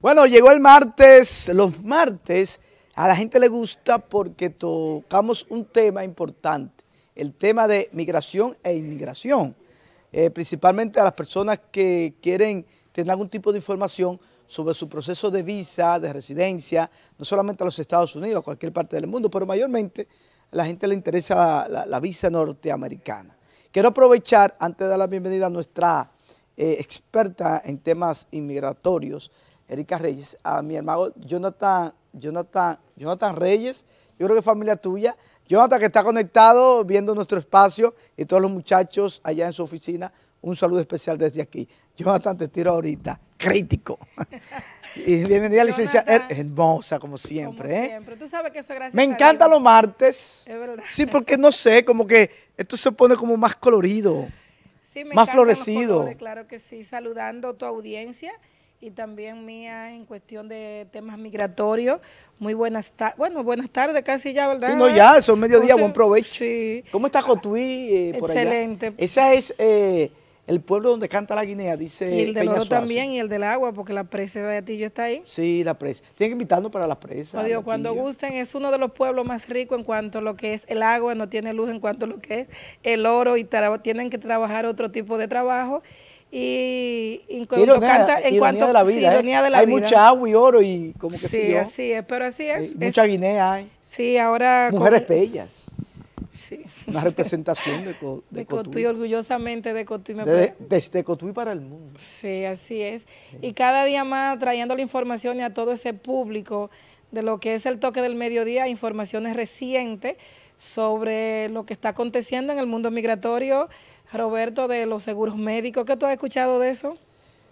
Bueno, llegó el martes. Los martes a la gente le gusta porque tocamos un tema importante, el tema de migración e inmigración. Eh, principalmente a las personas que quieren tener algún tipo de información sobre su proceso de visa, de residencia, no solamente a los Estados Unidos, a cualquier parte del mundo, pero mayormente a la gente le interesa la, visa norteamericana. Quiero aprovechar, antes de dar la bienvenida a nuestra eh, experta en temas inmigratorios, Erika Reyes, a mi hermano Jonathan, Jonathan, Reyes, yo creo que familia tuya, Jonathan que está conectado viendo nuestro espacio y todos los muchachos allá en su oficina, un saludo especial desde aquí. Jonathan, te tiro ahorita, crítico. y bienvenida, licenciada. hermosa, como ¿eh? siempre. Tú sabes que eso es gracias Me encanta los martes. Es verdad. Sí, porque no sé, como que esto se pone como más colorido, sí, más florecido. claro que sí. Saludando a tu audiencia y también mía en cuestión de temas migratorios. Muy buenas tardes, bueno, buenas tardes casi ya, ¿verdad? Sí, no, ya, son mediodía, buen provecho. ¿Cómo está Cotuí eh, por Excelente. allá? Excelente. Esa es eh, el pueblo donde canta la guinea, dice Y el del oro también, y el del agua, porque la presa de Atillo está ahí. Sí, la presa. Tienen que invitarnos para la presa. cuando gusten, es uno de los pueblos más ricos en cuanto a lo que es el agua, no tiene luz en cuanto a lo que es el oro, y tienen que trabajar otro tipo de trabajo, y en cuanto a canta, de la vida, ¿eh? hay mucha agua y oro y como que sí, así es, pero así es. mucha guinea hay. Sí, ahora mujeres bellas. Sí. Una representación de, de, orgullosamente de Cotuí. ¿me de, desde Cotuí para el mundo. Sí, así es. Y cada día más trayendo la información y a todo ese público de lo que es el toque del mediodía, informaciones recientes sobre lo que está aconteciendo en el mundo migratorio, Roberto, de los seguros médicos. ¿Qué tú has escuchado de eso?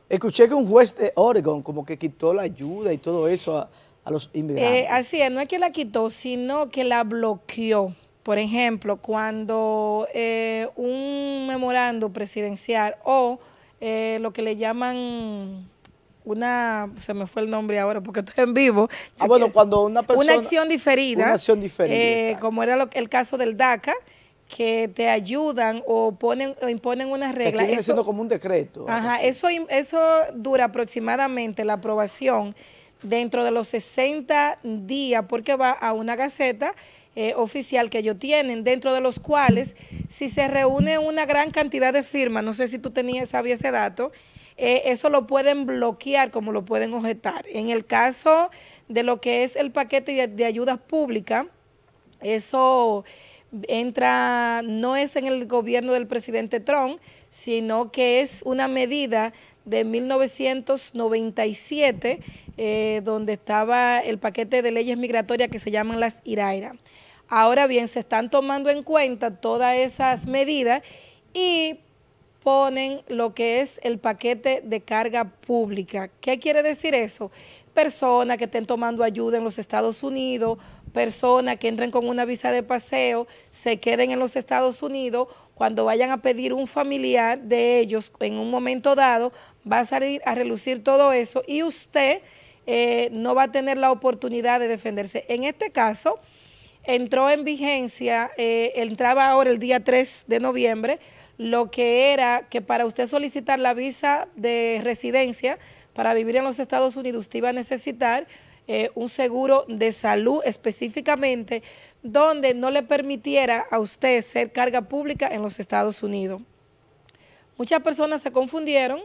Escuché que un juez de Oregon como que quitó la ayuda y todo eso a, los eh, inmigrantes. así es, no es que la quitó, sino que la bloqueó. Por ejemplo, cuando eh, un memorando presidencial o eh, lo que le llaman una, se me fue el nombre ahora porque estoy en vivo. Ah, bueno, cuando una persona... Una acción diferida. Una acción diferida. como era el caso del DACA, que te ayudan o ponen o imponen unas reglas. Eso haciendo como un decreto. Ajá, eso, eso dura aproximadamente la aprobación dentro de los 60 días porque va a una gaceta eh, oficial que ellos tienen, dentro de los cuales si se reúne una gran cantidad de firmas, no sé si tú tenías, sabías ese dato, eh, eso lo pueden bloquear como lo pueden objetar. En el caso de lo que es el paquete de, de ayudas públicas, eso entra, no es en el gobierno del presidente Trump, sino que es una medida de 1997, eh, donde estaba el paquete de leyes migratorias que se llaman las IRAIRA. Ahora bien, se están tomando en cuenta todas esas medidas y ponen lo que es el paquete de carga pública. ¿Qué quiere decir eso? Personas que estén tomando ayuda en los Estados Unidos, personas que entren con una visa de paseo se queden en los Estados Unidos cuando vayan a pedir un familiar de ellos en un momento dado, va a salir a relucir todo eso y usted eh, no va a tener la oportunidad de defenderse. En este caso, entró en vigencia, eh, entraba ahora el día 3 de noviembre, lo que era que para usted solicitar la visa de residencia para vivir en los Estados Unidos, usted iba a necesitar eh, un seguro de salud específicamente, donde no le permitiera a usted ser carga pública en los Estados Unidos. Muchas personas se confundieron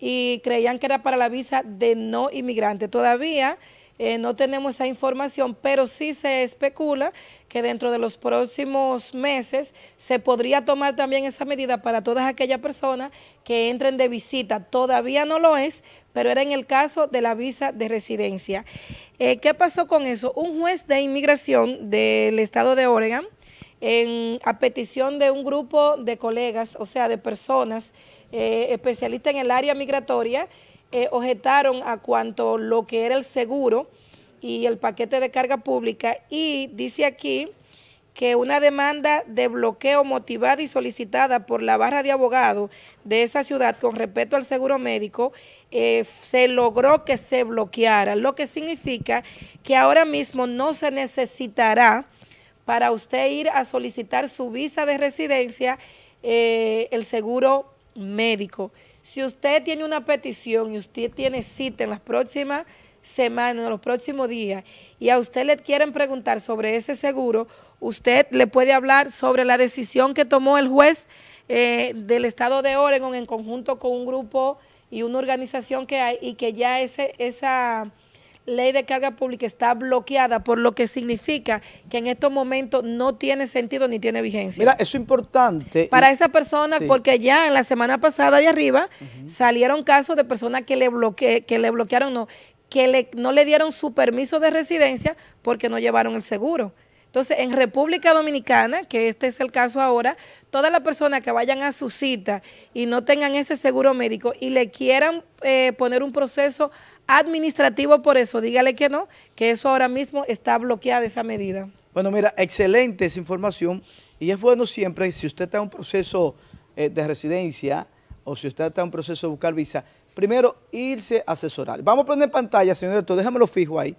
y creían que era para la visa de no inmigrante. Todavía eh, no tenemos esa información, pero sí se especula que dentro de los próximos meses se podría tomar también esa medida para todas aquellas personas que entren de visita. Todavía no lo es, pero era en el caso de la visa de residencia. Eh, ¿Qué pasó con eso? Un juez de inmigración del estado de Oregon, a petición de un grupo de colegas, o sea, de personas eh, especialistas en el área migratoria, eh, objetaron a cuanto lo que era el seguro y el paquete de carga pública y dice aquí que una demanda de bloqueo motivada y solicitada por la barra de abogados de esa ciudad con respecto al seguro médico, eh, se logró que se bloqueara, lo que significa que ahora mismo no se necesitará para usted ir a solicitar su visa de residencia eh, el seguro médico. Si usted tiene una petición y usted tiene cita en las próximas semanas, en los próximos días, y a usted le quieren preguntar sobre ese seguro, usted le puede hablar sobre la decisión que tomó el juez eh, del estado de Oregon en conjunto con un grupo y una organización que hay y que ya ese, esa ley de carga pública está bloqueada, por lo que significa que en estos momentos no tiene sentido ni tiene vigencia. Mira, eso es importante. Para esa persona, porque ya en la semana pasada allá arriba salieron casos de personas que le, que le bloquearon, no, que le, no le dieron su permiso de residencia porque no llevaron el seguro. Entonces, en República Dominicana, que este es el caso ahora, todas las personas que vayan a su cita y no tengan ese seguro médico y le quieran eh, poner un proceso administrativo por eso. Dígale que no, que eso ahora mismo está bloqueada esa medida. Bueno, mira, excelente esa información y es bueno siempre, si usted está en un proceso eh, de residencia o si usted está en un proceso de buscar visa, primero irse a asesorar. Vamos a poner pantalla, señor director, déjamelo fijo ahí,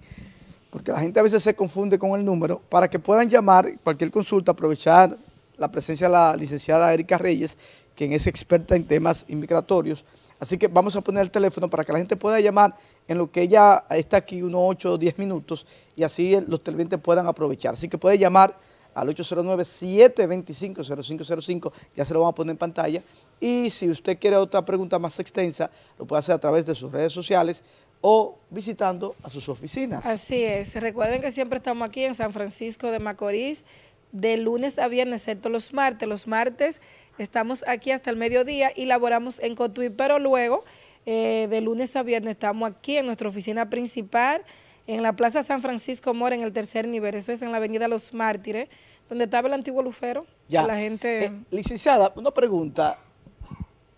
porque la gente a veces se confunde con el número, para que puedan llamar cualquier consulta, aprovechar la presencia de la licenciada Erika Reyes, quien es experta en temas inmigratorios, Así que vamos a poner el teléfono para que la gente pueda llamar en lo que ya está aquí unos 8 o 10 minutos y así los televidentes puedan aprovechar. Así que puede llamar al 809-725-0505, ya se lo vamos a poner en pantalla. Y si usted quiere otra pregunta más extensa, lo puede hacer a través de sus redes sociales o visitando a sus oficinas. Así es, recuerden que siempre estamos aquí en San Francisco de Macorís, de lunes a viernes, excepto los martes. Los martes Estamos aquí hasta el mediodía y laboramos en Cotuí, pero luego eh, de lunes a viernes estamos aquí en nuestra oficina principal en la Plaza San Francisco Mora, en el tercer nivel, eso es en la avenida Los Mártires, donde estaba el antiguo lufero. Ya. La gente... Eh, licenciada, una pregunta,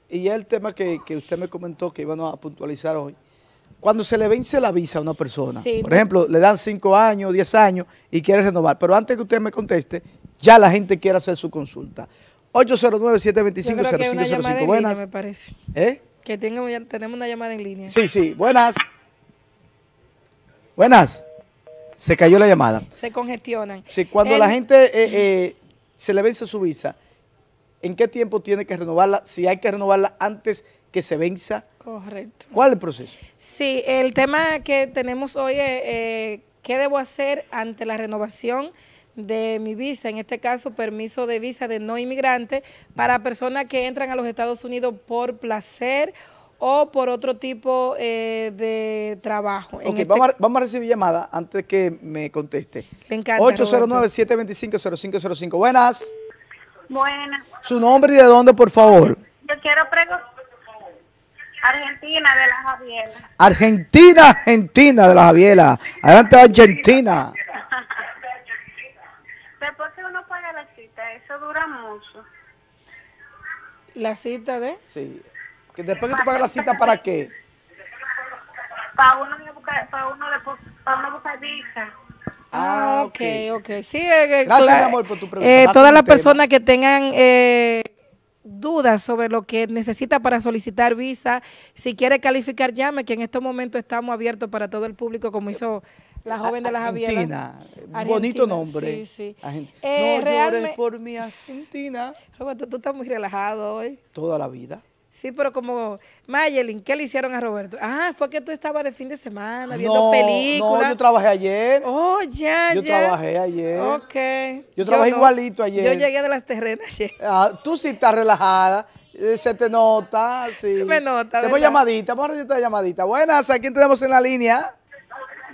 y es el tema que, usted me comentó que iban a puntualizar hoy. Cuando se le vence la visa a una persona, por ejemplo, le dan cinco años, 10 años y quiere renovar, pero antes que usted me conteste, ya la gente quiere hacer su consulta. 809-725-0505. Buenas. me parece. ¿Eh? Que tenemos una llamada en línea. Sí, sí. Buenas. Buenas. Se cayó la llamada. Se congestionan. Sí, cuando la gente eh, eh, se le vence su visa, ¿en qué tiempo tiene que renovarla? Si hay que renovarla antes que se venza. Correcto. ¿Cuál es el proceso? Sí, el tema que tenemos hoy es eh, qué debo hacer ante la renovación de mi visa, en este caso permiso de visa de no inmigrante, para personas que entran a los Estados Unidos por placer o por otro tipo eh, de trabajo. Este vamos, a, recibir llamada antes que me conteste. 809-725-0505. Buenas. Buenas. ¿Su nombre y de dónde, por favor? Yo quiero preguntar. Argentina de la Javiela. Argentina, Argentina de la Javiela. Adelante, Argentina. dura ¿La cita de? Sí. Que después que tú pagas la cita, ¿para qué? Para uno, para uno, para uno buscar visa. Ah, ah, ok, ok. okay. Sí, eh, eh Gracias, amor, por tu pregunta. Eh, todas las personas que tengan... Eh, dudas sobre lo que necesita para solicitar visa, si quiere calificar, llame, que en este momentos estamos abiertos para todo el público, como hizo la joven de las Argentina, Argentina, bonito nombre. Sí, sí. Eh, no llores por mi Argentina. Roberto, tú estás muy relajado hoy. Toda la vida. Sí, pero como, Mayelin, ¿qué le hicieron a Roberto? Ah, fue que tú estabas de fin de semana viendo no, películas. No, yo trabajé ayer. Oh, ya, yo ya. Yo trabajé ayer. Ok. Yo trabajé igualito ayer. Yo llegué de las terrenas ayer. Ah, tú sí estás relajada. Eh, se te nota, sí. Se me nota, Tenemos llamadita, vamos a recibir llamadita. Buenas, ¿a quién tenemos en la línea?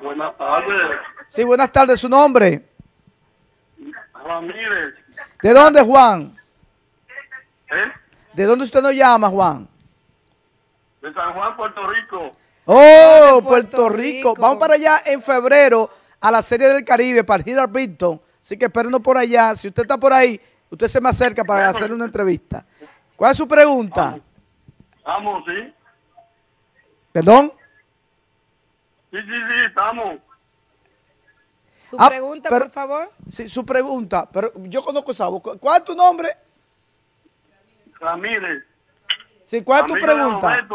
Buenas tardes. Sí, buenas tardes. ¿Su nombre? Ramírez. ¿De dónde, Juan? ¿Eh? ¿De dónde usted nos llama, Juan? De San Juan, Puerto Rico. Oh, Puerto, Rico. Vamos para allá en febrero a la Serie del Caribe para ir a Así que espérenos por allá. Si usted está por ahí, usted se me acerca para hacerle una entrevista. ¿Cuál es su pregunta? Estamos, sí. ¿Perdón? Sí, sí, sí, estamos. Su ah, pregunta, por favor. Sí, su pregunta. Pero yo conozco a Sabo. ¿Cuál es tu nombre? Ramírez. ¿cuál es tu pregunta?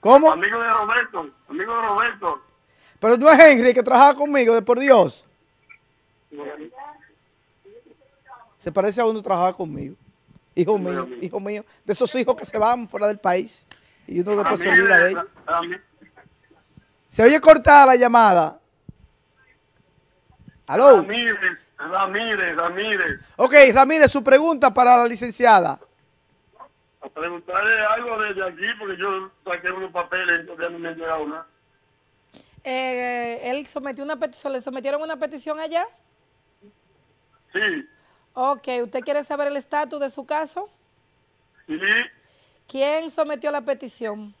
¿Cómo? Amigo de Roberto, amigo de Roberto. Pero no es Henry que trabaja conmigo, de por Dios. Se parece a uno que trabajaba conmigo. Hijo mío, hijo mío. De esos hijos que se van fuera del país. Y uno no puede olvida de ellos. Se oye cortada la llamada. ¿Aló? Ramírez, Ramírez, Ramírez. Ok, Ramírez, su pregunta para la licenciada preguntarle algo desde aquí, porque yo saqué unos papeles y todavía no me llegado nada. Eh, él sometió una petición, ¿le sometieron una petición allá? Sí. Ok, ¿usted quiere saber el estatus de su caso? Sí. ¿Quién sometió la petición?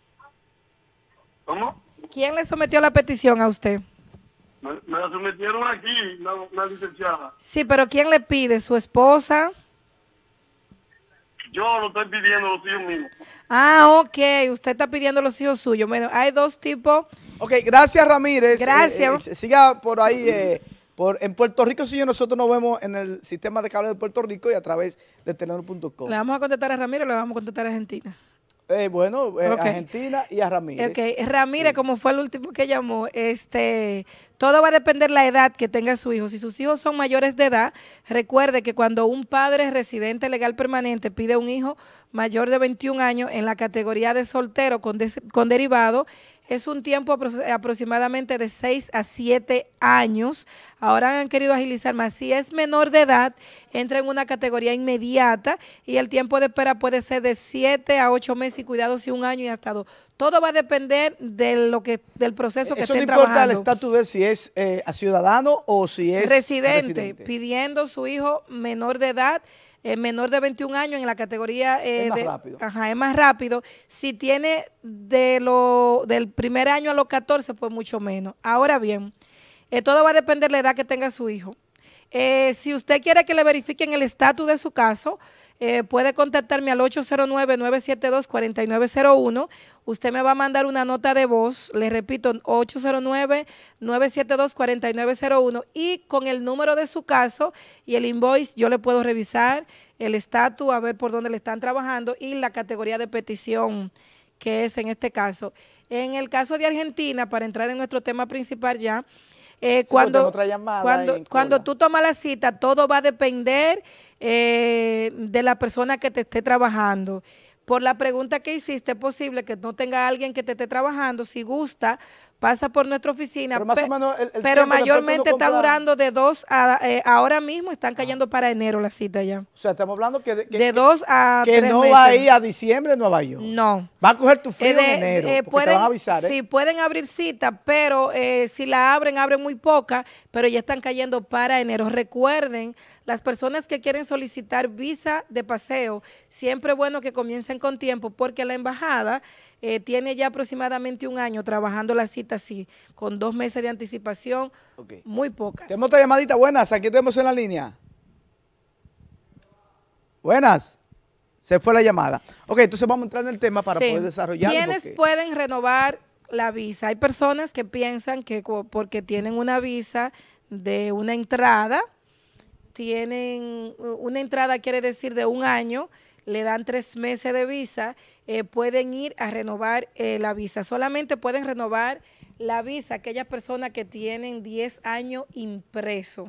¿Cómo? ¿Quién le sometió la petición a usted? Me, la sometieron aquí, la, la licenciada. Sí, pero ¿quién le pide? ¿Su esposa? Yo lo estoy pidiendo los hijos míos. Ah, ok. Usted está pidiendo los hijos suyos. Bueno, hay dos tipos. Ok, gracias Ramírez. Gracias. Eh, eh, eh, siga por ahí. por, en Puerto Rico, si nosotros nos vemos en el sistema de cable de Puerto Rico y a través de telenor.com. Le vamos a contestar a Ramírez o le vamos a contestar a Argentina. Eh, bueno, eh, Argentina y a Ramírez. Ok, Ramírez, como fue el último que llamó, este, todo va a depender la edad que tenga su hijo. Si sus hijos son mayores de edad, recuerde que cuando un padre residente legal permanente pide un hijo mayor de 21 años en la categoría de soltero con, con derivado, es un tiempo aproximadamente de 6 a 7 años. Ahora han querido agilizar más. Si es menor de edad, entra en una categoría inmediata y el tiempo de espera puede ser de 7 a 8 meses y cuidado si un año y hasta dos. Todo va a depender de lo que, del proceso que Eso no importa el estatus de si es eh, ciudadano o si es residente, residente, pidiendo su hijo menor de edad eh, menor de 21 años en la categoría... Eh, es más de, rápido. Ajá, es más rápido. Si tiene de lo, del primer año a los 14, pues mucho menos. Ahora bien, eh, todo va a depender de la edad que tenga su hijo. si usted quiere que le verifiquen el estatus de su caso, eh, puede contactarme al 809-972-4901. Usted me va a mandar una nota de voz, le repito, 809-972-4901 y con el número de su caso y el invoice yo le puedo revisar el estatus, a ver por dónde le están trabajando y la categoría de petición que es en este caso. En el caso de Argentina, para entrar en nuestro tema principal ya, eh, cuando, cuando, tú tomas la cita, todo va a depender eh, de la persona que te esté trabajando. Por la pregunta que hiciste, es posible que no tenga alguien que te esté trabajando. Si gusta, pasa por nuestra oficina, pero, mayormente está durando de dos a, eh, ahora mismo están ah. cayendo para enero la cita ya. O sea, estamos hablando que... de dos a Que no va a ir a diciembre en Nueva York. No. Va a coger tu eh, frío en enero, si eh, pueden, avisar, Sí, pueden abrir cita, pero si la abren, abren muy poca, pero ya están cayendo para enero. Recuerden las personas que quieren solicitar visa de paseo, siempre es bueno que comiencen con tiempo porque la embajada eh, tiene ya aproximadamente un año trabajando la cita así, con dos meses de anticipación, muy pocas. Tenemos otra llamadita, buenas, aquí tenemos en la línea. Buenas. Se fue la llamada. Ok, entonces vamos a entrar en el tema para poder desarrollar. ¿Quiénes pueden renovar la visa? Hay personas que piensan que porque tienen una visa de una entrada, tienen una entrada, quiere decir, de un año, le dan tres meses de visa, eh, pueden ir a renovar eh, la visa. Solamente pueden renovar la visa aquellas personas que tienen 10 años impreso.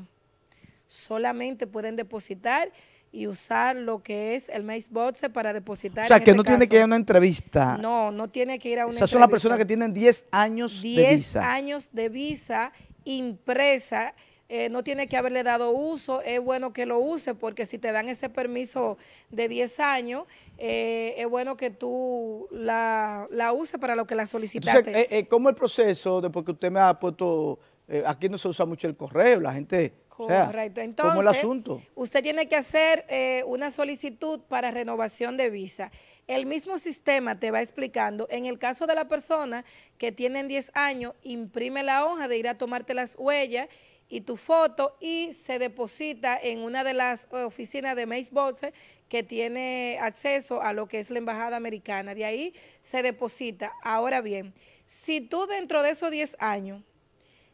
Solamente pueden depositar y usar lo que es el Botse para depositar. O sea, que este no tiene que ir a una entrevista. No, no tiene que ir a una o sea, Esas son las personas que tienen 10 años 10 años de visa impresa eh, no tiene que haberle dado uso, es bueno que lo use porque si te dan ese permiso de 10 años, eh, es bueno que tú la, la uses para lo que la solicitaste. Entonces, eh, ¿Cómo el proceso, de, porque usted me ha puesto, aquí no se usa mucho el correo, la gente... Correcto. ¿cómo el asunto? usted tiene que hacer una solicitud para renovación de visa el mismo sistema te va explicando, en el caso de la persona que tiene 10 años, imprime la hoja de ir a tomarte las huellas y tu foto y se deposita en una de las eh, oficinas de Mace Boxer que tiene acceso a lo que es la embajada americana. De ahí se deposita. Ahora bien, si tú dentro de esos 10 años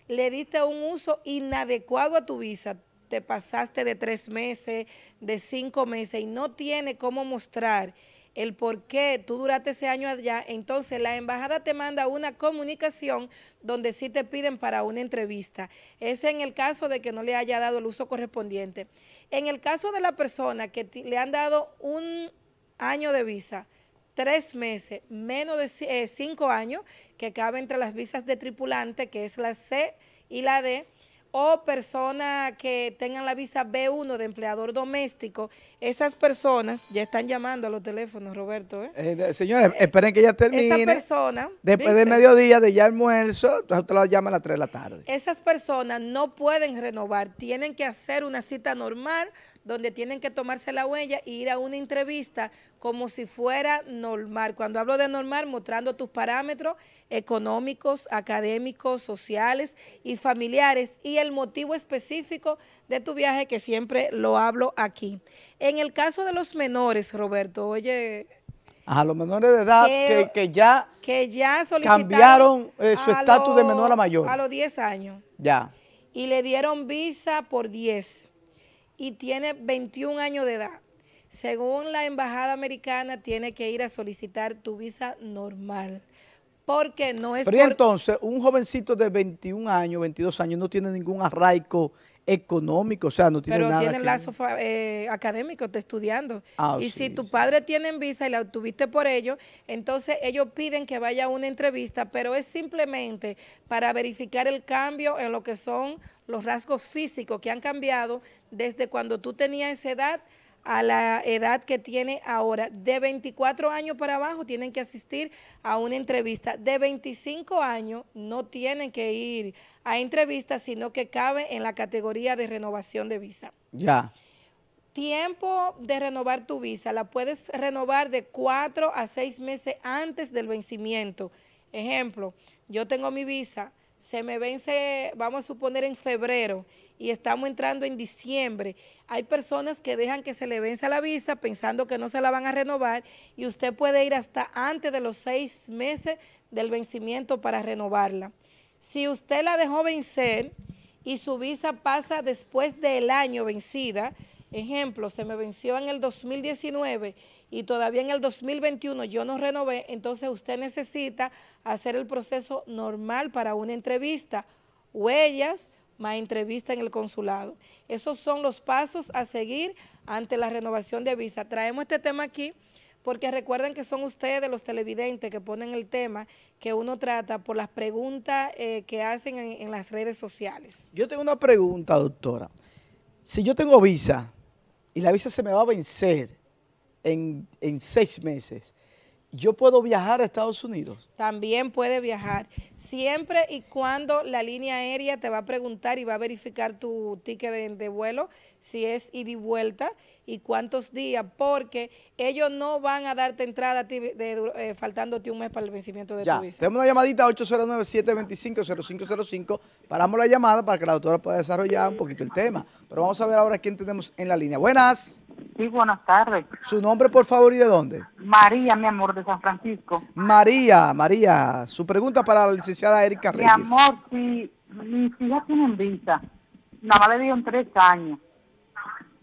le diste un uso inadecuado a tu visa, te pasaste de tres meses, de cinco meses y no tiene cómo mostrar el por qué tú duraste ese año allá, entonces la embajada te manda una comunicación donde sí te piden para una entrevista. Es en el caso de que no le haya dado el uso correspondiente. En el caso de la persona que le han dado un año de visa, tres meses, menos de eh, cinco años, que cabe entre las visas de tripulante, que es la C y la D, o personas que tengan la visa B1 de empleador doméstico, esas personas ya están llamando a los teléfonos, Roberto. ¿eh? Eh, señores, eh, esperen que ya termine. Esa persona, Después del mediodía, de ya almuerzo, la llama a las 3 de la tarde. Esas personas no pueden renovar, tienen que hacer una cita normal donde tienen que tomarse la huella e ir a una entrevista como si fuera normal. Cuando hablo de normal, mostrando tus parámetros económicos, académicos, sociales y familiares y el motivo específico de tu viaje que siempre lo hablo aquí. En el caso de los menores, Roberto, oye, a los menores de edad que, que, que ya, que cambiaron eh, su estatus de menor a mayor. A los 10 años. Ya. Y le dieron visa por 10 y tiene 21 años de edad. Según la embajada americana, tiene que ir a solicitar tu visa normal. Porque no es... Pero entonces, un jovencito de 21 años, 22 años, no tiene ningún arraigo económico, o sea, no tiene nada. Pero tiene lazo eh, académico, está estudiando. Ah, y si tu padre tiene visa y la obtuviste por ello, entonces ellos piden que vaya a una entrevista, pero es simplemente para verificar el cambio en lo que son los rasgos físicos que han cambiado desde cuando tú tenías esa edad a la edad que tiene ahora. De 24 años para abajo tienen que asistir a una entrevista. De 25 años no tienen que ir a entrevistas, sino que cabe en la categoría de renovación de visa. Ya. Tiempo de renovar tu visa, la puedes renovar de cuatro a seis meses antes del vencimiento. Ejemplo, yo tengo mi visa, se me vence, vamos a suponer, en febrero y estamos entrando en diciembre. Hay personas que dejan que se le vence la visa pensando que no se la van a renovar y usted puede ir hasta antes de los seis meses del vencimiento para renovarla. Si usted la dejó vencer y su visa pasa después del año vencida, ejemplo, se me venció en el 2019 y todavía en el 2021 yo no renové, entonces usted necesita hacer el proceso normal para una entrevista, huellas, más entrevista en el consulado. Esos son los pasos a seguir ante la renovación de visa. Traemos este tema aquí porque recuerden que son ustedes los televidentes que ponen el tema que uno trata por las preguntas eh, que hacen en, las redes sociales. Yo tengo una pregunta, doctora. Si yo tengo visa y la visa se me va a vencer en, en seis meses, yo puedo viajar a Estados Unidos. También puede viajar. Siempre y cuando la línea aérea te va a preguntar y va a verificar tu ticket de, vuelo, si es ida y vuelta y cuántos días, porque ellos no van a darte entrada eh, faltándote un mes para el vencimiento de tu visa. Tenemos una llamadita 809-725-0505. Paramos la llamada para que la doctora pueda desarrollar un poquito el tema. Pero vamos a ver ahora quién tenemos en la línea. Buenas. Sí, buenas tardes. ¿Su nombre, por favor, y de dónde? María, mi amor, de San Francisco. María, María, su pregunta para la licenciada Erika Reyes. Mi amor, si hija tiene un visa, nada más le dieron tres años,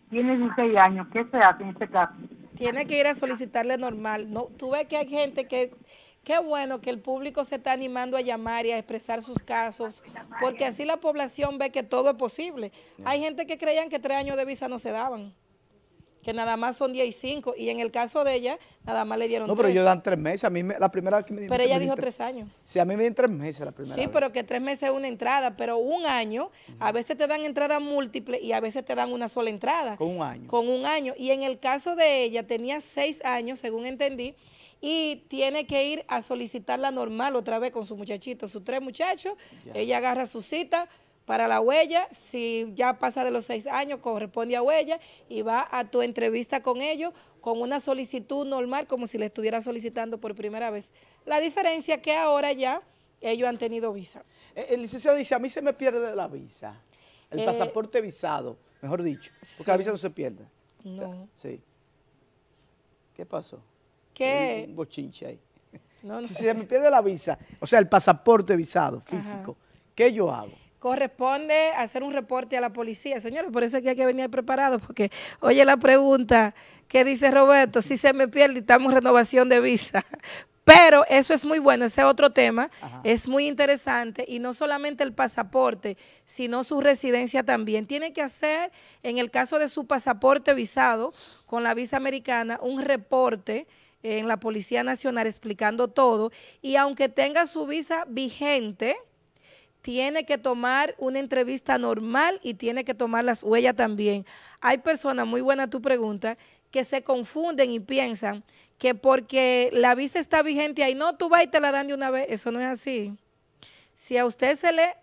tiene 16 años, ¿qué se hace en este caso? Tiene que ir a solicitarle normal. No, Tú ves que hay gente que... Qué bueno que el público se está animando a llamar y a expresar sus casos, porque así la población ve que todo es posible. Hay gente que creían que tres años de visa no se daban que nada más son 10 y 5, y en el caso de ella, nada más le dieron No, pero yo ellos dan tres meses, a mí la primera vez que me Pero ella dijo tres años. Sí, a mí me dieron tres meses la primera Sí, pero que tres meses es una entrada, pero un año, a veces te dan entradas múltiples y a veces te dan una sola entrada. Con un año. Con un año, y en el caso de ella tenía seis años, según entendí, y tiene que ir a solicitar la normal otra vez con su muchachito, sus tres muchachos, ella agarra su cita, para la huella, si ya pasa de los seis años, corresponde a huella y va a tu entrevista con ellos con una solicitud normal, como si le estuviera solicitando por primera vez. La diferencia que ahora ya ellos han tenido visa. Eh, el, licenciado dice, a mí se me pierde la visa, el eh, pasaporte visado, mejor dicho, porque la visa no se pierde. No. Sí. ¿Qué pasó? ¿Qué? un bochinche ahí. No, no. Si se me pierde la visa, o sea, el pasaporte visado físico, ¿qué yo hago? corresponde hacer un reporte a la policía. Señores, por eso es que hay que venir preparado, porque oye la pregunta ¿qué dice Roberto, si se me pierde, estamos renovación de visa. Pero eso es muy bueno, ese otro tema, es muy interesante y no solamente el pasaporte, sino su residencia también. Tiene que hacer, en el caso de su pasaporte visado con la visa americana, un reporte en la Policía Nacional explicando todo y aunque tenga su visa vigente, tiene que tomar una entrevista normal y tiene que tomar las huellas también. Hay personas, muy buena tu pregunta, que se confunden y piensan que porque la visa está vigente ahí, no, tú vas y te la dan de una vez. Eso no es así. Si a usted se le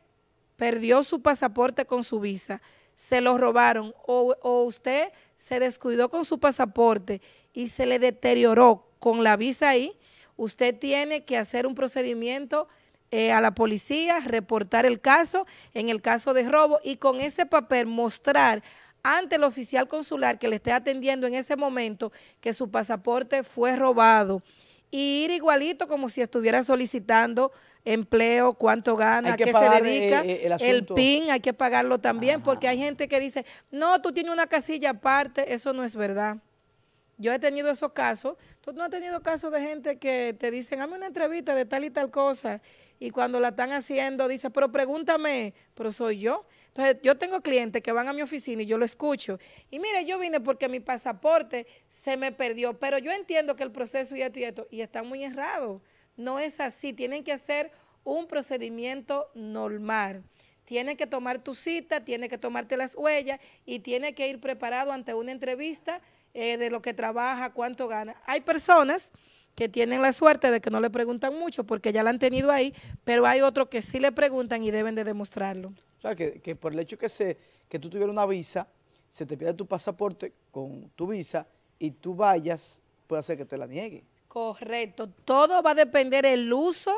perdió su pasaporte con su visa, se lo robaron o, o usted se descuidó con su pasaporte y se le deterioró con la visa ahí, usted tiene que hacer un procedimiento eh, a la policía, reportar el caso en el caso de robo y con ese papel mostrar ante el oficial consular que le esté atendiendo en ese momento que su pasaporte fue robado y ir igualito como si estuviera solicitando empleo, cuánto gana, a qué se dedica, eh, eh, el, PIN, hay que pagarlo también, porque hay gente que dice, no, tú tienes una casilla aparte, eso no es verdad. Yo he tenido esos casos, tú no has tenido casos de gente que te dicen, hazme una entrevista de tal y tal cosa, y cuando la están haciendo dice, pero pregúntame, pero soy yo. Entonces, yo tengo clientes que van a mi oficina y yo lo escucho. Y mire, yo vine porque mi pasaporte se me perdió, pero yo entiendo que el proceso y esto y esto, y está muy errado. No es así, tienen que hacer un procedimiento normal. Tienen que tomar tu cita, tiene que tomarte las huellas y tiene que ir preparado ante una entrevista eh, de lo que trabaja, cuánto gana. Hay personas que tienen la suerte de que no le preguntan mucho porque ya la han tenido ahí, pero hay otros que sí le preguntan y deben de demostrarlo. O sea, que, por el hecho que, se, que tú tuvieras una visa, se te pierde tu pasaporte con tu visa y tú vayas, puede hacer que te la niegue. Correcto. Todo va a depender el uso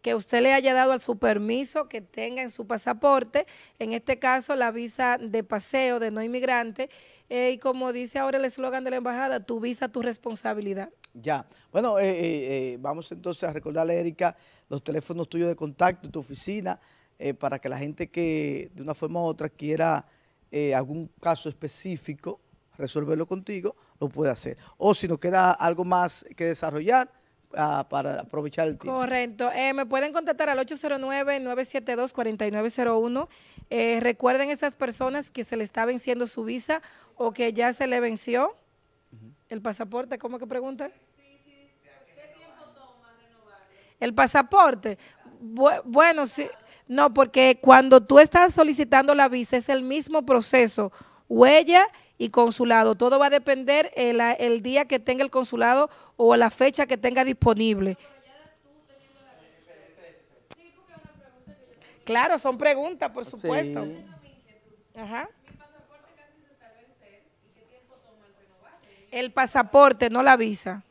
que usted le haya dado al su permiso que tenga en su pasaporte, en este caso la visa de paseo de no inmigrante, eh, y como dice ahora el eslogan de la embajada, tu visa, tu responsabilidad. Ya. Bueno, eh, eh, eh, vamos entonces a recordarle, Erika, los teléfonos tuyos de contacto, tu oficina, para que la gente que de una forma u otra quiera algún caso específico, resolverlo contigo, lo puede hacer. O si nos queda algo más que desarrollar, ah, para aprovechar el tiempo. Correcto. me pueden contactar al 809-972-4901. Eh, recuerden esas personas que se le está venciendo su visa o que ya se le venció. ¿El pasaporte? ¿Cómo que preguntan? el pasaporte. bueno, sí, no, porque cuando tú estás solicitando la visa es el mismo proceso, huella y consulado. Todo va a depender eh, el, día que tenga el consulado o la fecha que tenga disponible. Claro, son preguntas, por supuesto. El pasaporte, no la visa.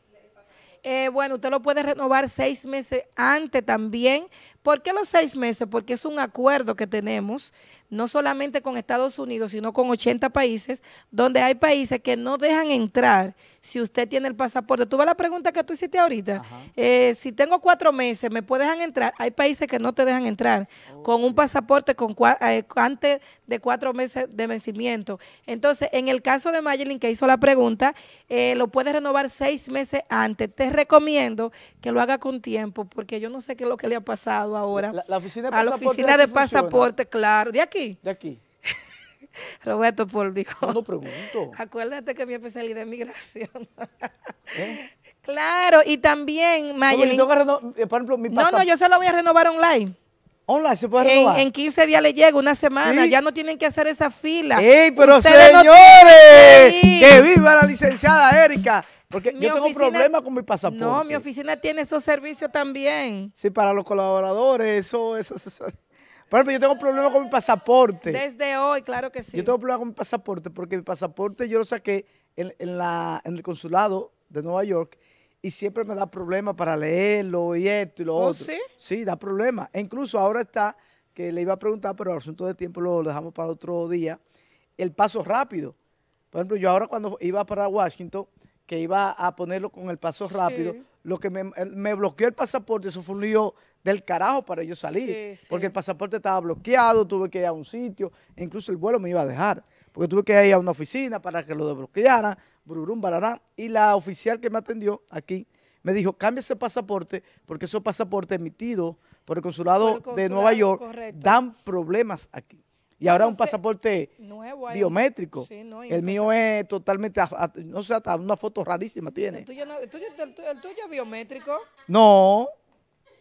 Eh, bueno, usted lo puede renovar seis meses antes también ¿Por qué los seis meses? Porque es un acuerdo que tenemos, no solamente con Estados Unidos, sino con 80 países, donde hay países que no dejan entrar si usted tiene el pasaporte. Tú ves la pregunta que tú hiciste ahorita. Eh, si tengo cuatro meses, ¿me pueden dejar entrar? Hay países que no te dejan entrar con un oh. pasaporte con eh, antes de cuatro meses de vencimiento. Entonces, en el caso de Mayelin, que hizo la pregunta, eh, lo puedes renovar seis meses antes. Te recomiendo que lo haga con tiempo, porque yo no sé qué es lo que le ha pasado ahora. a la oficina de pasaporte, claro. ¿De aquí? De aquí. Roberto Paul dijo. No, pregunto. Acuérdate que mi especialidad es migración. ¿Eh? Claro, y también, Mayelin. Eh, no, no, yo se lo voy a renovar online. Online, se puede renovar. En, 15 días le llega, una semana. Ya no tienen que hacer esa fila. ¡Ey, pero señores! ¡Que viva la licenciada Erika! Porque yo tengo problemas con mi pasaporte. No, mi oficina tiene esos servicios también. Sí, para los colaboradores, eso, eso, Por ejemplo, yo tengo problemas con mi pasaporte. Desde hoy, claro que sí. Yo tengo problemas con mi pasaporte porque mi pasaporte yo lo saqué en, la, en el consulado de Nueva York y siempre me da problemas para leerlo y esto y lo ¿Oh, otro. sí? Sí, da problemas. E incluso ahora está, que le iba a preguntar, pero el asunto de tiempo lo dejamos para otro día, el paso rápido. Por ejemplo, yo ahora cuando iba para Washington, que iba a ponerlo con el paso rápido, lo que me, bloqueó el pasaporte, eso fue un lío del carajo para yo salir, porque el pasaporte estaba bloqueado, tuve que ir a un sitio, incluso el vuelo me iba a dejar, porque tuve que ir a una oficina para que lo desbloquearan, brurum, bararán, y la oficial que me atendió aquí me dijo, cambia ese pasaporte, porque esos pasaportes emitidos por el consulado, de Nueva York dan problemas aquí. Y ahora un pasaporte biométrico. el mío es totalmente, no sé, hasta una foto rarísima tiene. ¿El tuyo, es biométrico? No.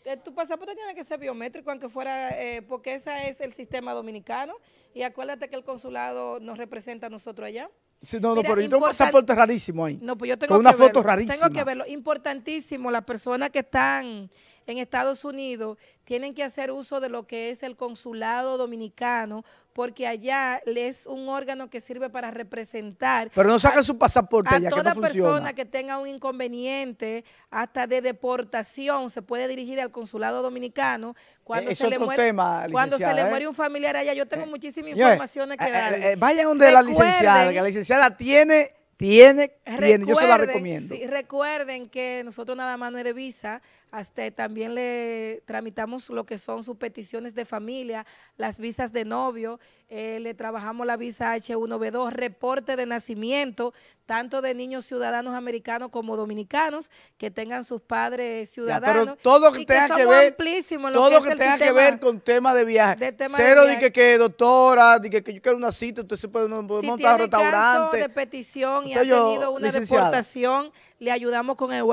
Eh, tu pasaporte tiene que ser biométrico, aunque fuera, eh, porque ese es el sistema dominicano. Y acuérdate que el consulado nos representa a nosotros allá. Sí, no, no, pero yo tengo un pasaporte rarísimo ahí. No, pues yo tengo con una foto rarísima. Tengo que verlo. Importantísimo, las personas que están en Estados Unidos tienen que hacer uso de lo que es el consulado dominicano porque allá es un órgano que sirve para representar. Pero no saca su pasaporte, a toda persona que tenga un inconveniente, hasta de deportación, se puede dirigir al consulado dominicano cuando eh, se le muere, cuando se le ¿eh? muere un familiar allá. Yo tengo eh, muchísimas informaciones que dar. vayan donde la licenciada, que la licenciada tiene tiene, tiene, yo se la recomiendo. Sí, recuerden que nosotros nada más no es de visa, hasta también le tramitamos lo que son sus peticiones de familia, las visas de novio, eh, le trabajamos la visa H1B2, reporte de nacimiento, tanto de niños ciudadanos americanos como dominicanos que tengan sus padres ciudadanos. pero todo que, que tenga que ver, todo que, ver con tema de viaje. Cero de, que, doctora, de que, yo quiero una cita, entonces se puede, montar un restaurante. Caso de petición y ha tenido una deportación le ayudamos con el,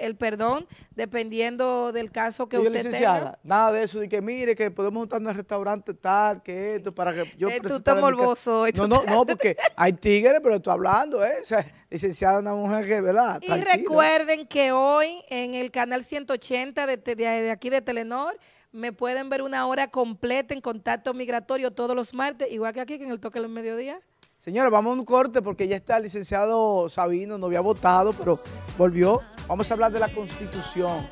el, perdón, dependiendo del caso que usted licenciada, nada de eso, de que mire, que podemos juntarnos el restaurante tal, que esto, para que yo... Eh, tú estás morboso. No, no, no, porque hay tigres, pero estoy hablando, ¿eh? O sea, licenciada, una mujer que, ¿verdad? Y recuerden que hoy en el canal 180 de, de, aquí de Telenor, me pueden ver una hora completa en contacto migratorio todos los martes, igual que aquí, que en el toque del mediodía. Señora, vamos a un corte porque ya está el licenciado Sabino, no había votado, pero volvió. Vamos a hablar de la Constitución.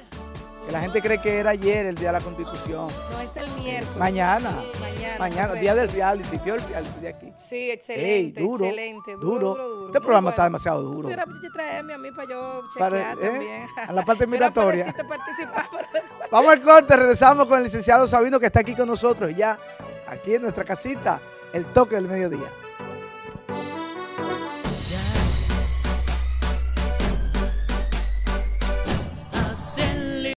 Que la gente cree que era ayer el día de la Constitución. No, es el miércoles. Mañana. mañana. Mañana, pues. día del reality. Vio el reality de aquí. Sí, excelente. Ey, duro, excelente. Duro, Este programa está demasiado duro. traerme a mí para yo chequear ¿eh? también. A la parte migratoria. vamos al corte, regresamos con el licenciado Sabino que está aquí con nosotros ya, aquí en nuestra casita, el toque del mediodía.